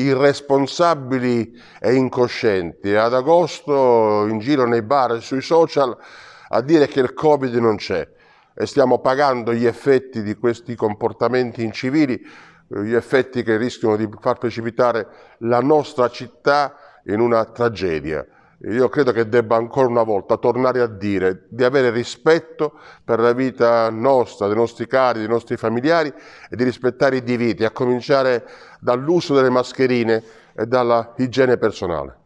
irresponsabili e incoscienti ad agosto in giro nei bar e sui social a dire che il Covid non c'è e stiamo pagando gli effetti di questi comportamenti incivili, eh, gli effetti che rischiano di far precipitare la nostra città in una tragedia io credo che debba ancora una volta tornare a dire di avere rispetto per la vita nostra, dei nostri cari, dei nostri familiari e di rispettare i diritti, a cominciare dall'uso delle mascherine e dalla igiene personale.